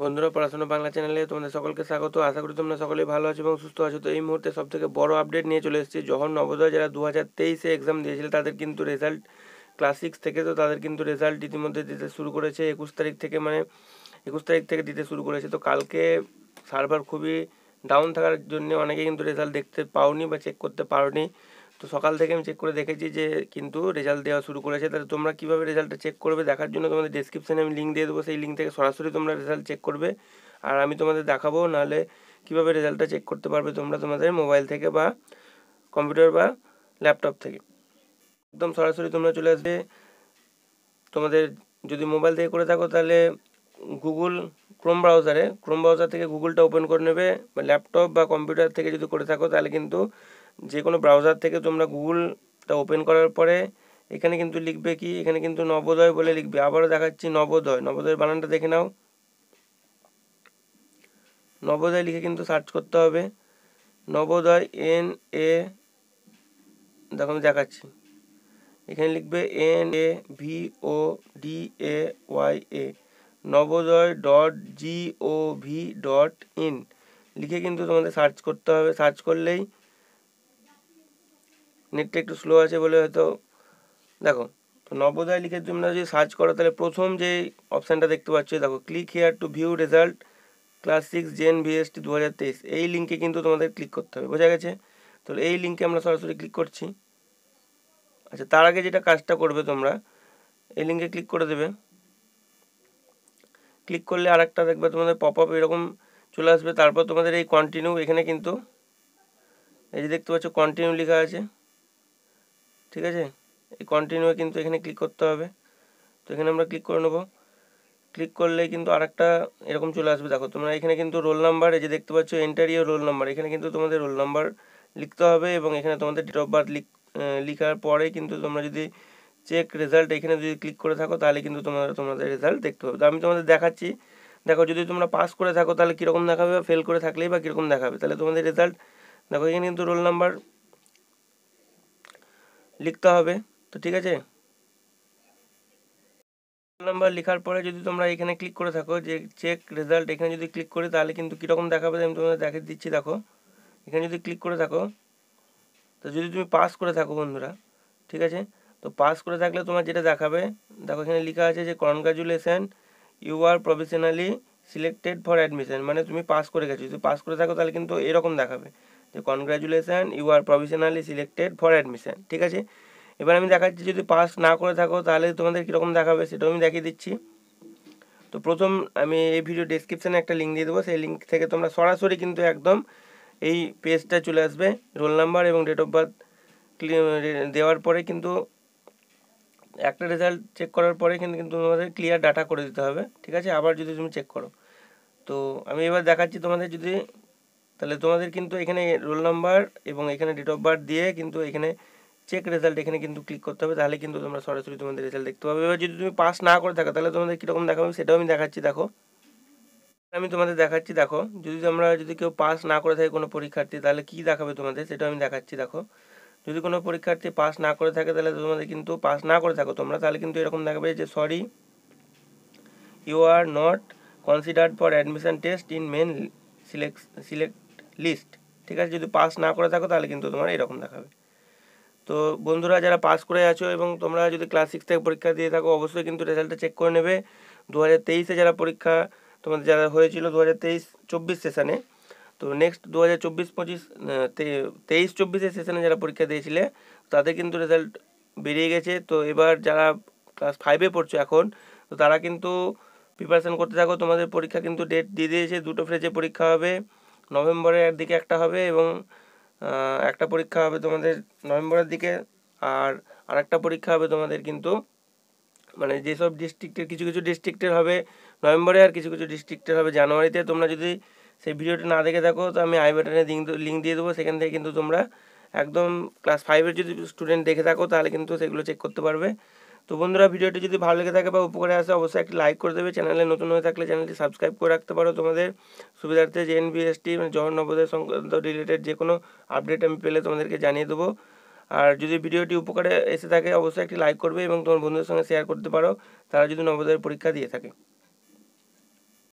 বন্ধুরা পড়াশোনা বাংলা চ্যানেলে তোমাদের সকলকে স্বাগত আশা করি তোমরা সকলেই ভালো আছো এবং সুস্থ আছো তো এই মুহূর্তে থেকে বড় আপডেট নিয়ে চলে এসেছি যখন নবোদয় যারা দু হাজার তেইশে এক্সাম দিয়েছিল তাদের কিন্তু রেজাল্ট ক্লাস সিক্স থেকে তো তাদের কিন্তু রেজাল্ট ইতিমধ্যে দিতে শুরু করেছে একুশ তারিখ থেকে মানে একুশ তারিখ থেকে দিতে শুরু করেছে তো কালকে সার্ভার খুবই ডাউন থাকার জন্য অনেকে কিন্তু রেজাল্ট দেখতে পাওনি বা চেক করতে পারোনি তো সকাল থেকে আমি চেক করে দেখেছি যে কিন্তু রেজাল্ট দেওয়া শুরু করেছে তাহলে তোমরা কীভাবে রেজাল্টটা চেক করবে দেখার জন্য তোমাদের ডিসক্রিপশানে আমি লিঙ্ক দিয়ে দেবো সেই লিঙ্ক থেকে সরাসরি তোমরা রেজাল্ট চেক করবে আর আমি তোমাদের দেখাবো নাহলে কীভাবে রেজাল্টটা চেক করতে পারবে তোমরা তোমাদের মোবাইল থেকে বা কম্পিউটার বা ল্যাপটপ থেকে একদম সরাসরি তোমরা চলে আসবে তোমাদের যদি মোবাইল থেকে করে থাকো তাহলে গুগল ক্রোম ব্রাউজারে ক্রোম ব্রাউজার থেকে গুগলটা ওপেন করে নেবে বা ল্যাপটপ বা কম্পিউটার থেকে যদি করে থাকো তাহলে কিন্তু যে কোনো ব্রাউজার থেকে তোমরা গুগলটা ওপেন করার পরে এখানে কিন্তু লিখবে কি এখানে কিন্তু নবোদয় বলে লিখবে আবারও দেখাচ্ছি নবোদয় নবোদয়ের বানানটা দেখে নাও নবোদয় লিখে কিন্তু সার্চ করতে হবে নবোদয় এন এ দেখো আমি দেখাচ্ছি এখানে লিখবে N A V O D A Y A Navodaya dot G O V dot in লিখে কিন্তু তোমাদের সার্চ করতে হবে সার্চ করলেই নেটটা একটু স্লো আছে বলে হয়তো দেখো তো নবোদয় লিখে তোমরা যদি সার্চ করো তাহলে প্রথম যে অপশানটা দেখতে পাচ্ছ দেখো click here to view result class six JN VST দু হাজার তেইশ এই লিঙ্কে কিন্তু তোমাদের ক্লিক করতে হবে বোঝা গেছে তো এই লিঙ্কে আমরা সরাসরি ক্লিক করছি আচ্ছা তার আগে যেটা কাজটা করবে তোমরা এই লিঙ্কে ক্লিক করে দেবে ক্লিক করলে আর একটা দেখবে তোমাদের পপ আপ এরকম চলে আসবে তারপর তোমাদের এই কন্টিনিউ এখানে কিন্তু এই যে দেখতে পাচ্ছ কন্টিনিউ লেখা আছে ঠিক আছে এই কন্টিনিউ কিন্তু এখানে ক্লিক করতে হবে তো এখানে আমরা ক্লিক করে নেবো ক্লিক করলে কিন্তু আরেকটা এরকম চলে আসবে দেখো তোমরা এখানে কিন্তু রোল নাম্বার এই যে দেখতে পাচ্ছ এন্টারি রোল নাম্বার এখানে কিন্তু তোমাদের রোল নাম্বার লিখতে হবে এবং এখানে তোমাদের ডেট অফ বার্থ লিখার পরে কিন্তু তোমরা যদি চেক রেজাল্ট এখানে যদি ক্লিক করে থাকো তাহলে কিন্তু তোমরা তোমাদের রেজাল্ট দেখতে পাবে তো আমি তোমাদের দেখাচ্ছি দেখো যদি তোমরা পাস করে থাকো তাহলে কীরকম দেখাবে বা ফেল করে থাকলেই বা কীরকম দেখাবে তাহলে তোমাদের রেজাল্ট দেখো এখানে কিন্তু রোল নাম্বার লিখতে হবে তো ঠিক আছে নাম্বার লেখার পরে যদি তোমরা এখানে ক্লিক করে থাকো যে চেক রেজাল্ট এখানে যদি ক্লিক করি তাহলে কিন্তু কীরকম দেখাবে আমি তোমাদের দেখিয়ে দিচ্ছি দেখো এখানে যদি ক্লিক করে থাকো তো যদি তুমি পাস করে থাকো বন্ধুরা ঠিক আছে তো পাস করে থাকলে তোমার যেটা দেখাবে দেখো এখানে লেখা আছে যে congratulation you are professionally selected for admission মানে তুমি পাস করে গেছো যদি পাস করে থাকো তাহলে কিন্তু এরকম দেখাবে যে congratulation you are provisionally selected for admission ঠিক আছে এবার আমি দেখাচ্ছি যদি পাস না করে থাকো তাহলে তোমাদের কীরকম দেখাবে সেটাও আমি দেখিয়ে দিচ্ছি তো প্রথম আমি এই ভিডিও ডিসক্রিপশানে একটা লিঙ্ক দিয়ে দেবো সেই লিঙ্ক থেকে তোমরা সরাসরি কিন্তু একদম এই পেজটা চলে আসবে রোল নাম্বার এবং ডেট অফ বার্থ দেওয়ার পরে কিন্তু একটা রেজাল্ট চেক করার পরে কিন্তু কিন্তু তোমাদের ক্লিয়ার ডাটা করে দিতে হবে ঠিক আছে আবার যদি তুমি চেক করো তো আমি এবার দেখাচ্ছি তোমাদের যদি তাহলে তোমাদের কিন্তু এখানে রোল নাম্বার এবং এখানে ডেট অফ বার্থ দিয়ে কিন্তু এখানে চেক রেজাল্ট এখানে কিন্তু ক্লিক করতে হবে তাহলে কিন্তু তোমরা সরাসরি তোমাদের রেজাল্ট দেখতে পাবে এবার যদি তুমি পাস না করে থাকো তাহলে তোমাদের কীরকম দেখাবে সেটাও আমি দেখাচ্ছি দেখো আমি তোমাদের দেখাচ্ছি দেখো যদি তোমরা যদি কেউ পাস না করে থাকে কোনো পরীক্ষার্থী তাহলে কি দেখাবে তোমাদের সেটাও আমি দেখাচ্ছি দেখো যদি কোনো পরীক্ষার্থী পাস না করে থাকে তাহলে তোমাদের কিন্তু পাস না করে থাকো তোমরা তাহলে কিন্তু এরকম দেখাবে যে sorry you are not considered for admission test in main select select list ঠিক আছে যদি পাস না করে থাকো তাহলে কিন্তু তোমার এরকম দেখাবে তো বন্ধুরা যারা পাস করে আছো এবং তোমরা যদি ক্লাস সিক্স থেকে পরীক্ষা দিয়ে থাকো অবশ্যই কিন্তু রেজাল্টটা চেক করে নেবে দু হাজার তেইশে যারা পরীক্ষা তোমাদের যারা হয়েছিল দু হাজার তেইশ চব্বিশ সেশানে তো নেক্সট দু হাজার চব্বিশ পঁচিশ তেইশ চব্বিশে সেশনে যারা পরীক্ষা দিয়েছিলে তাদের কিন্তু রেজাল্ট বেরিয়ে গেছে তো এবার যারা ক্লাস ফাইভে পড়ছো এখন তো তারা কিন্তু প্রিপারেশান করতে থাকো তোমাদের পরীক্ষা কিন্তু ডেট দিয়ে দিয়েছে দুটো ফ্রেজে পরীক্ষা হবে নভেম্বরের দিকে একটা হবে এবং একটা পরীক্ষা হবে তোমাদের নভেম্বরের দিকে আর আরেকটা পরীক্ষা হবে তোমাদের কিন্তু মানে যেসব ডিস্ট্রিক্টের কিছু কিছু ডিস্ট্রিক্টের হবে নভেম্বরে আর কিছু কিছু ডিস্ট্রিক্টের হবে জানুয়ারিতে তোমরা যদি সেই ভিডিওটা না দেখে থাকো তো আমি আই বাটনে লিঙ্ক লিঙ্ক দিয়ে দেবো সেখান থেকে কিন্তু তোমরা একদম ক্লাস ফাইভের যদি স্টুডেন্ট দেখে থাকো তাহলে কিন্তু সেগুলো চেক করতে পারবে তো বন্ধুরা ভিডিওটি যদি ভালো লেগে থাকে বা উপকারে আসে অবশ্যই একটি লাইক করে দেবে চ্যানেলে নতুন হয়ে থাকলে চ্যানেলটি সাবস্ক্রাইব করে রাখতে পারো তোমাদের সুবিধার্থে যে এনবিএসটি মানে জহর নবোদয় সংক্রান্ত রিলেটেড যে কোনো আপডেট আমি পেলে তোমাদেরকে জানিয়ে দেবো আর যদি ভিডিওটি উপকারে এসে থাকে অবশ্যই একটি লাইক করবে এবং তোমার বন্ধুদের সঙ্গে শেয়ার করতে পারো তারা যদি নবোদয়ের পরীক্ষা দিয়ে থাকে